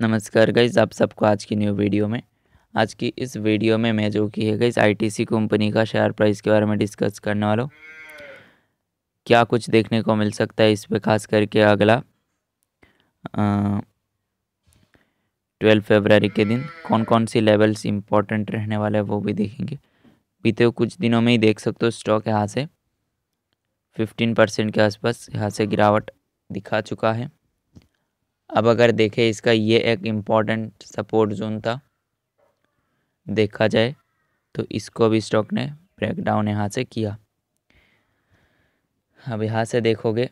नमस्कार गईज़ आप सबको आज की न्यू वीडियो में आज की इस वीडियो में मैं जो की है गईज़ आईटीसी कंपनी का शेयर प्राइस के बारे में डिस्कस करने वाला हूँ क्या कुछ देखने को मिल सकता है इस पर खास करके अगला ट्वेल्व फरवरी के दिन कौन कौन सी लेवल्स इम्पोर्टेंट रहने वाले हैं वो भी देखेंगे बीते कुछ दिनों में ही देख सकते हो स्टॉक यहाँ से फिफ्टीन परसेंट के आसपास यहाँ से गिरावट दिखा चुका है अब अगर देखें इसका ये एक इम्पॉर्टेंट सपोर्ट जोन था देखा जाए तो इसको भी स्टॉक ने ब्रेक डाउन यहाँ से किया अब यहाँ से देखोगे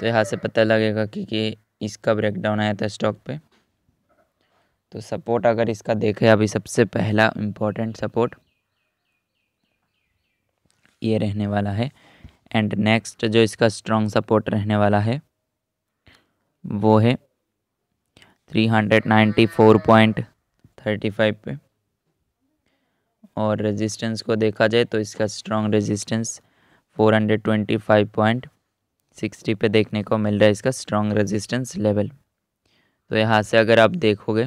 तो यहाँ से पता लगेगा कि, कि इसका ब्रेक डाउन आया था स्टॉक पे तो सपोर्ट अगर इसका देखें अभी सबसे पहला इम्पोर्टेंट सपोर्ट ये रहने वाला है एंड नेक्स्ट जो इसका स्ट्रॉन्ग सपोर्ट रहने वाला है वो है three hundred ninety four point thirty five पे और रेजिस्टेंस को देखा जाए तो इसका strong resistance four hundred twenty five point sixty पे देखने को मिल रहा है इसका स्ट्रॉन्ग रेजिस्टेंस लेवल तो यहाँ से अगर आप देखोगे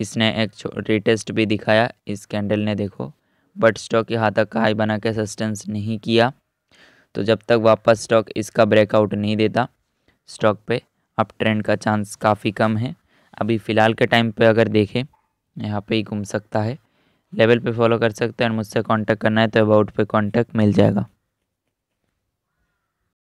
इसने एक रिटेस्ट भी दिखाया इस कैंडल ने देखो बट स्टॉक यहाँ तक हाई बना के सस्टेंस नहीं किया तो जब तक वापस स्टॉक इसका ब्रेकआउट नहीं देता स्टॉक पे अब ट्रेंड का चांस काफ़ी कम है अभी फ़िलहाल के टाइम पे अगर देखें यहाँ पे ही घूम सकता है लेवल पे फॉलो कर सकते हैं और मुझसे कांटेक्ट करना है तो अबाउट पे कांटेक्ट मिल जाएगा